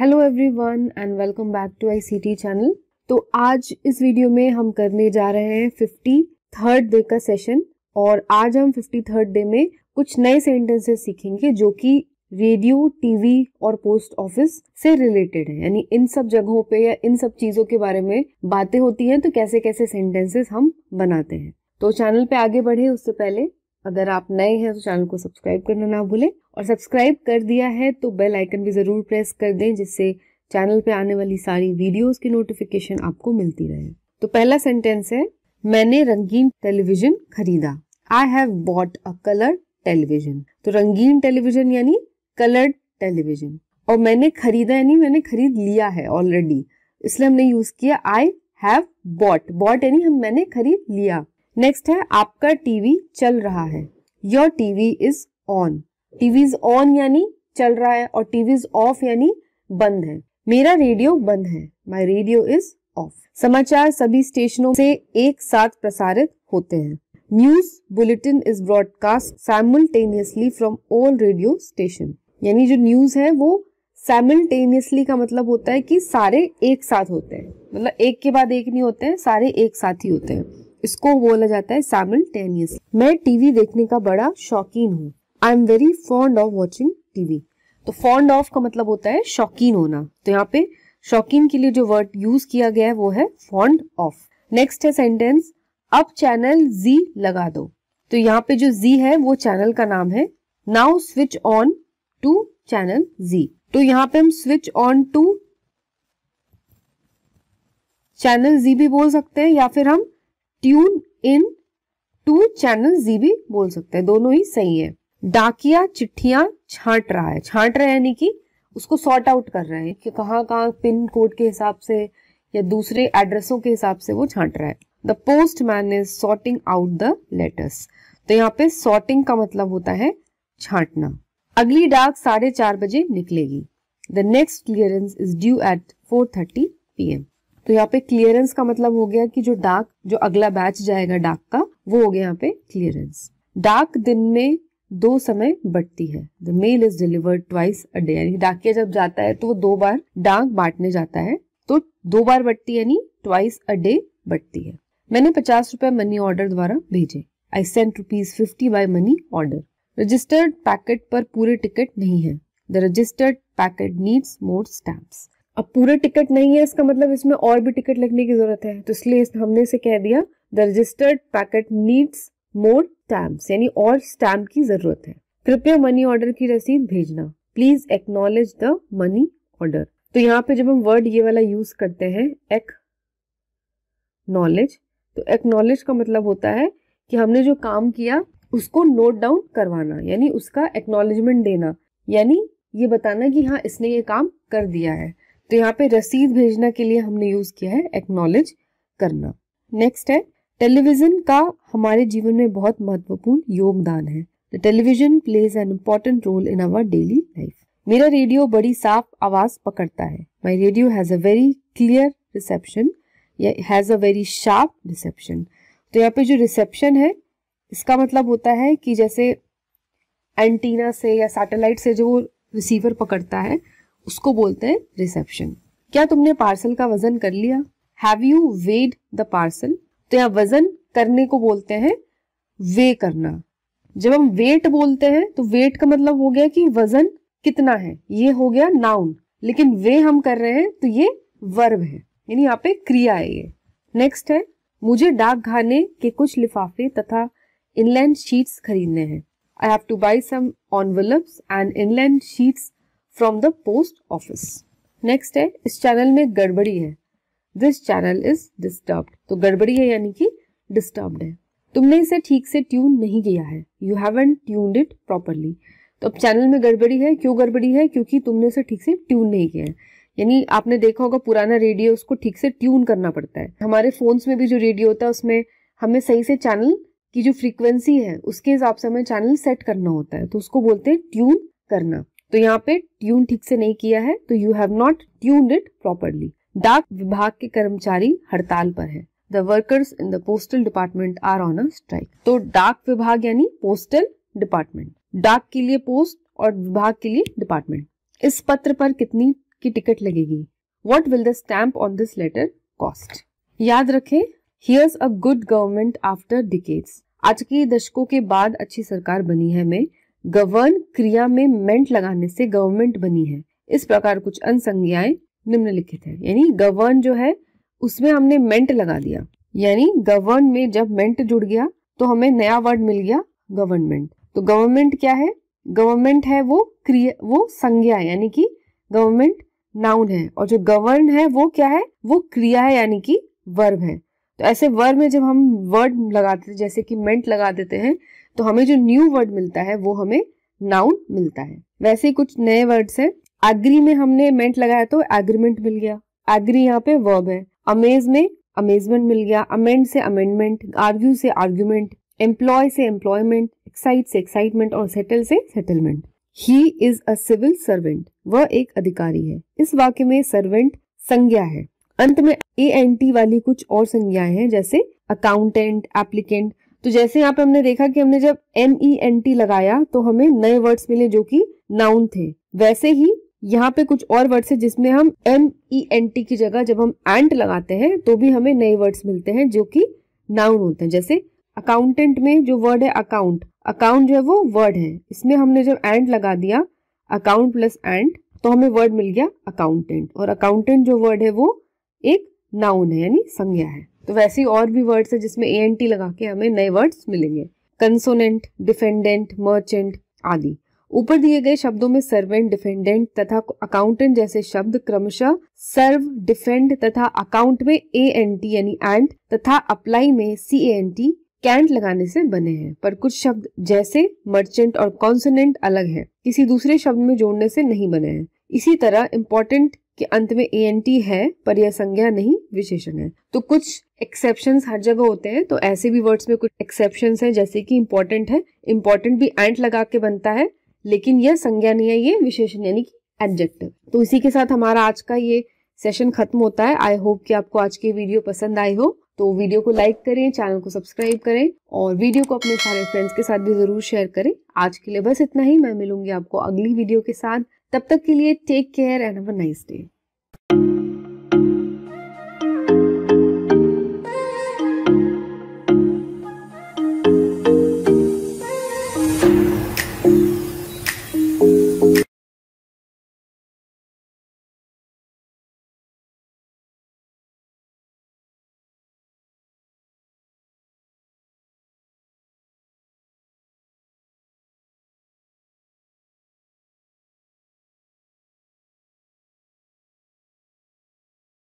hello everyone and welcome back to I C T channel तो आज इस video में हम करने जा रहे हैं फिफ्टी थर्ड डे का सेशन और आज हम फिफ्टी थर्ड डे में कुछ नए सेंटेंसेस सीखेंगे जो कि रेडियो टीवी और पोस्ट ऑफिस से रिलेटेड है यानी इन सब जगहों पे या इन सब चीजों के बारे में बातें होती हैं तो कैसे कैसे सेंटेंसेस हम बनाते हैं तो चैनल पे आगे बढ़े उससे पहले अगर आप नए हैं तो चैनल को सब्सक्राइब करना ना भूलें और सब्सक्राइब कर दिया है तो बेल आइकन भी ज़रूर प्रेस कर दें जिससे चैनल पे आने वाली सारी वीडियोस की नोटिफिकेशन आपको मिलती रहे तो पहला सेंटेंस है मैंने रंगीन टेलीविजन खरीदा I have bought a colour television तो रंगीन टेलीविजन यानी कलर्ड टेलीविजन और मैंने खरीदा यानी मैंने खरीद लिया है ऑलरेडी इसलिए हमने यूज किया आई हैव बॉट बॉट यानी हम मैंने खरीद लिया नेक्स्ट है आपका टीवी चल रहा है your TV is on TV's on यानी चल रहा है और टीवीज ऑफ यानी बंद है मेरा रेडियो बंद है माई रेडियो इज ऑफ समाचार सभी स्टेशनों से एक साथ प्रसारित होते हैं news bulletin is broadcast simultaneously from all radio station यानी जो न्यूज है वो साइमल्टेनियसली का मतलब होता है कि सारे एक साथ होते हैं मतलब एक के बाद एक नहीं होते हैं सारे एक साथ ही होते हैं इसको बोला जाता है सैमुलटेनियस मैं टीवी देखने का बड़ा शौकीन हूँ I am very fond of watching TV तो फॉन्ड ऑफ का मतलब होता है शौकीन होना तो यहाँ पे शौकीन के लिए जो वर्ड यूज किया गया है वो है फॉन्ड ऑफ नेक्स्ट है सेंटेंस अब चैनल जी लगा दो तो यहाँ पे जो जी है वो चैनल का नाम है now switch on to channel G तो यहाँ पे हम switch on to channel G भी बोल सकते हैं या फिर हम tune in to channel G भी बोल सकते हैं दोनों ही सही है डाकिया चिट्ठियां छांट रहा है छांट रहे यानी कि उसको सॉर्ट आउट कर रहे हैं कि कहाँ कहाँ पिन कोड के हिसाब से या दूसरे एड्रेसों के हिसाब से वो छांट रहा है the postman is sorting out the letters तो यहाँ पे सॉर्टिंग का मतलब होता है छांटना अगली डाक साढ़े चार बजे निकलेगी the next clearance is due at four thirty P M तो यहाँ पे क्लियरेंस का मतलब हो गया कि जो डाक जो अगला बैच जाएगा डाक का वो हो गया यहाँ पे क्लियरेंस डाक दिन में दो समय बटती है the mail is delivered twice a day यानी डाकिया जब जाता है तो वो दो बार डाक बांटने जाता है तो दो बार बटती यानी ट्वाइस अ डे बटती है मैंने पचास रुपए मनी ऑर्डर द्वारा भेजे I sent rupees fifty by money order registered packet पर पूरे टिकट नहीं है the registered packet needs more stamps अब पूरे टिकट नहीं है इसका मतलब इसमें और भी टिकट लगने की जरूरत है तो इसलिए हमने इसे कह दिया the registered packet needs more stamps यानी और स्टैम्प की जरूरत है कृपया मनी ऑर्डर की रसीद भेजना please acknowledge the money order तो यहाँ पे जब हम वर्ड ये वाला यूज करते हैं एक नॉलेज तो नॉलेज का मतलब होता है कि हमने जो काम किया उसको नोट डाउन करवाना यानी उसका एक्नोलेजमेंट देना यानी ये बताना कि हाँ इसने ये काम कर दिया है तो यहाँ पे रसीद भेजना के लिए हमने यूज किया है एक्नोलेज करना नेक्स्ट है टेलीविजन का हमारे जीवन में बहुत महत्वपूर्ण योगदान है the television plays an important role in our daily life मेरा रेडियो बड़ी साफ आवाज पकड़ता है my radio has a very clear reception has a very sharp reception तो यहाँ पे जो रिसेप्शन है इसका मतलब होता है कि जैसे एंटीना से या सैटेलाइट से जो रिसीवर पकड़ता है उसको बोलते हैं रिसेप्शन क्या तुमने पार्सल का वजन कर लिया have you weighed the parcel तो यहाँ वजन करने को बोलते हैं वे करना जब हम वेट बोलते हैं तो वेट का मतलब हो गया कि वजन कितना है ये हो गया नाउन लेकिन वे हम कर रहे हैं तो ये वर्ब है यानी यहाँ पे क्रिया है ये नेक्स्ट है मुझे घाने के कुछ लिफाफे तथा इनलैंड शीट्स खरीदने हैं I have to buy some envelopes and inland sheets from the post office next है इस चैनल में गड़बड़ी है दिस चैनल इज डिस्टर्ब तो गड़बड़ी है यानी कि डिस्टर्ब्ड है तुमने इसे ठीक से ट्यून नहीं किया है you haven't tuned it properly तो अब चैनल में गड़बड़ी है क्यों गड़बड़ी है क्योंकि तुमने इसे ठीक से ट्यून नहीं किया है यानी आपने देखा होगा पुराना रेडियो उसको ठीक से ट्यून करना पड़ता है हमारे फोन्स में भी जो रेडियो होता है उसमें हमें सही से चैनल की जो फ्रीक्वेंसी है उसके हिसाब से हमें चैनल सेट करना होता है तो उसको बोलते हैं ट्यून करना तो यहाँ पे ट्यून ठीक से नहीं किया है तो you have not tuned it properly डाक विभाग के कर्मचारी हड़ताल पर है the workers in the postal department are on a strike तो डाक विभाग यानी पोस्टल डिपार्टमेंट डाक के लिए पोस्ट और विभाग के लिए डिपार्टमेंट इस पत्र पर कितनी की टिकट लगेगी what will the stamp on this letter cost याद रखें here's a good government after decades आज के दशकों के बाद अच्छी सरकार बनी है में गवर्न क्रिया में मेंट लगाने से गवर्नमेंट बनी है इस प्रकार कुछ अनसंज्ञाएं निम्नलिखित है यानी गवर्न जो है उसमें हमने मेंट लगा दिया यानी गवर्न में जब मेंट जुड़ गया तो हमें नया वर्ड मिल गया गवर्नमेंट तो गवर्नमेंट क्या है गवर्नमेंट है वो क्रिया वो संज्ञा यानी कि गवर्नमेंट नाउन है और जो गवर्न है वो क्या है वो क्रिया है यानी कि वर्ब है तो ऐसे वर्ब में जब हम वर्ड लगाते हैं जैसे कि मेंट लगा देते हैं तो हमें जो न्यू वर्ड मिलता है वो हमें नाउन मिलता है वैसे ही कुछ नए वर्ड्स हैं एग्री में हमने मेंट लगाया तो एग्रीमेंट मिल गया एग्री यहाँ पे वर्ब है अमेज में अमेजमेंट मिल गया अमेंड से अमेंडमेंट आर्ग्यू से आर्ग्यूमेंट एम्प्लॉय से एम्प्लॉयमेंट एक्साइट से एक्साइटमेंट और सेटल से settlement he is a civil servant वह एक अधिकारी है इस वाक्य में सर्वेंट संज्ञा है अंत में ए एन टी वाली कुछ और संज्ञाएं हैं जैसे अकाउंटेंट एप्लीकेंट तो जैसे यहाँ पे हमने देखा कि हमने जब एम ई एन टी लगाया तो हमें नए वर्ड्स मिले जो कि नाउन थे वैसे ही यहाँ पे कुछ और वर्ड्स है जिसमें हम एम ई एन टी की जगह जब हम एंट लगाते हैं तो भी हमें नए वर्ड्स मिलते हैं जो कि नाउन होते हैं जैसे अकाउंटेंट में जो वर्ड है अकाउंट अकाउंट जो है वो वर्ड है इसमें हमने जब एंट लगा दिया अकाउंट प्लस एंट तो हमें वर्ड मिल गया अकाउंटेंट और अकाउंटेंट जो वर्ड है वो एक नाउन है यानी संज्ञा है तो वैसे ही और भी वर्ड्स है जिसमें ए एन टी लगा के हमें नए वर्ड्स मिलेंगे कंसोनेंट डिफेंडेंट मर्चेंट आदि ऊपर दिए गए शब्दों में सर्वेंट डिफेंडेंट तथा अकाउंटेंट जैसे शब्द क्रमशः सर्व डिफेंड तथा अकाउंट में ए एन टी यानी एंट तथा अप्लाई में C A N T can't लगाने से बने हैं पर कुछ शब्द जैसे मर्चेंट और कॉन्सनेंट अलग हैं किसी दूसरे शब्द में जोड़ने से नहीं बने हैं इसी तरह इम्पोर्टेंट के अंत में ए एन टी है पर यह संज्ञा नहीं विशेषण है तो कुछ एक्सेप्शन हर जगह होते हैं तो ऐसे भी वर्ड्स में कुछ एक्सेप्शन हैं जैसे कि इम्पोर्टेंट है इम्पोर्टेंट भी एंट लगा के बनता है लेकिन यह संज्ञा नहीं है ये विशेषण यानी कि एडजेक्टिव तो इसी के साथ हमारा आज का ये सेशन खत्म होता है आई होप कि आपको आज की वीडियो पसंद आई हो तो वीडियो को लाइक करें चैनल को सब्सक्राइब करें और वीडियो को अपने सारे फ्रेंड्स के साथ भी जरूर शेयर करें आज के लिए बस इतना ही मैं मिलूंगी आपको अगली वीडियो के साथ तब तक के लिए take care and have a nice day